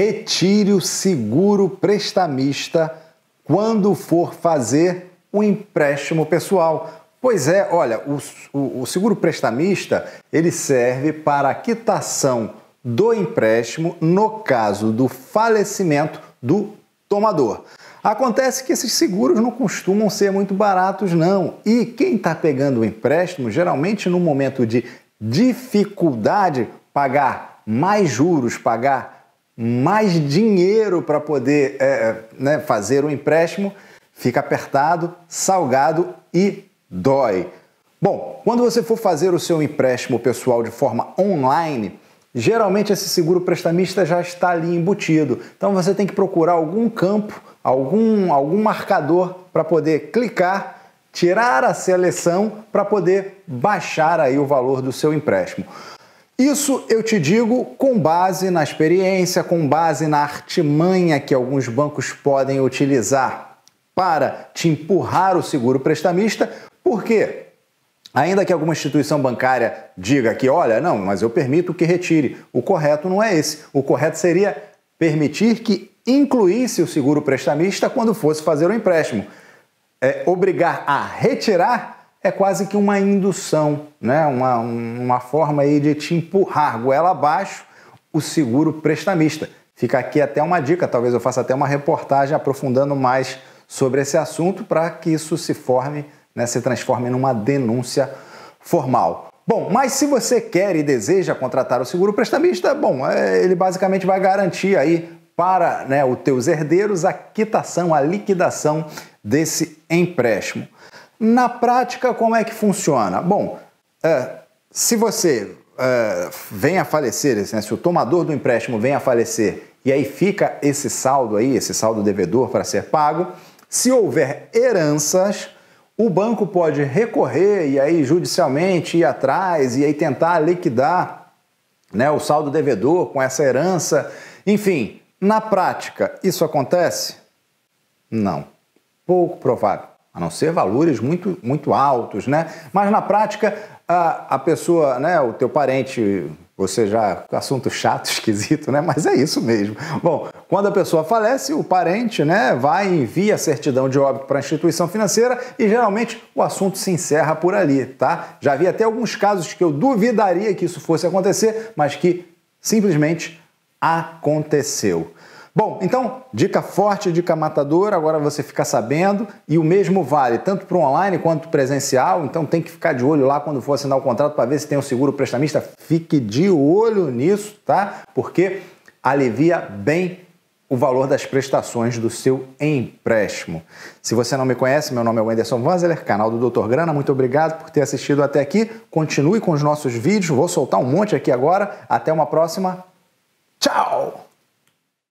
Retire o seguro prestamista quando for fazer um empréstimo pessoal. Pois é, olha, o, o, o seguro prestamista ele serve para a quitação do empréstimo no caso do falecimento do tomador. Acontece que esses seguros não costumam ser muito baratos, não. E quem está pegando o empréstimo, geralmente no momento de dificuldade, pagar mais juros, pagar mais dinheiro para poder é, é, né, fazer o um empréstimo, fica apertado, salgado e dói. Bom, quando você for fazer o seu empréstimo pessoal de forma online, geralmente esse seguro prestamista já está ali embutido. Então você tem que procurar algum campo, algum, algum marcador para poder clicar, tirar a seleção para poder baixar aí o valor do seu empréstimo. Isso eu te digo com base na experiência, com base na artimanha que alguns bancos podem utilizar para te empurrar o seguro prestamista, porque ainda que alguma instituição bancária diga que, olha, não, mas eu permito que retire, o correto não é esse. O correto seria permitir que incluísse o seguro prestamista quando fosse fazer o empréstimo. É, obrigar a retirar é quase que uma indução, né? uma, uma forma aí de te empurrar goela abaixo o seguro prestamista. Fica aqui até uma dica, talvez eu faça até uma reportagem aprofundando mais sobre esse assunto para que isso se forme, né, se transforme numa denúncia formal. Bom, mas se você quer e deseja contratar o seguro prestamista, bom, é, ele basicamente vai garantir aí para né, os teus herdeiros a quitação, a liquidação desse empréstimo. Na prática, como é que funciona? Bom, é, se você é, vem a falecer, né, se o tomador do empréstimo vem a falecer e aí fica esse saldo aí, esse saldo devedor para ser pago, se houver heranças, o banco pode recorrer e aí judicialmente ir atrás e aí tentar liquidar né, o saldo devedor com essa herança. Enfim, na prática, isso acontece? Não. Pouco provável a não ser valores muito, muito altos, né? Mas na prática, a, a pessoa, né, o teu parente, você já. Assunto chato, esquisito, né? Mas é isso mesmo. Bom, quando a pessoa falece, o parente né, vai e envia a certidão de óbito para a instituição financeira e geralmente o assunto se encerra por ali, tá? Já vi até alguns casos que eu duvidaria que isso fosse acontecer, mas que simplesmente aconteceu. Bom, então, dica forte, dica matadora, agora você fica sabendo, e o mesmo vale tanto para o online quanto presencial, então tem que ficar de olho lá quando for assinar o contrato para ver se tem um seguro prestamista. Fique de olho nisso, tá? Porque alivia bem o valor das prestações do seu empréstimo. Se você não me conhece, meu nome é Wenderson Vanzeler, canal do Dr. Grana. Muito obrigado por ter assistido até aqui. Continue com os nossos vídeos, vou soltar um monte aqui agora. Até uma próxima. Tchau!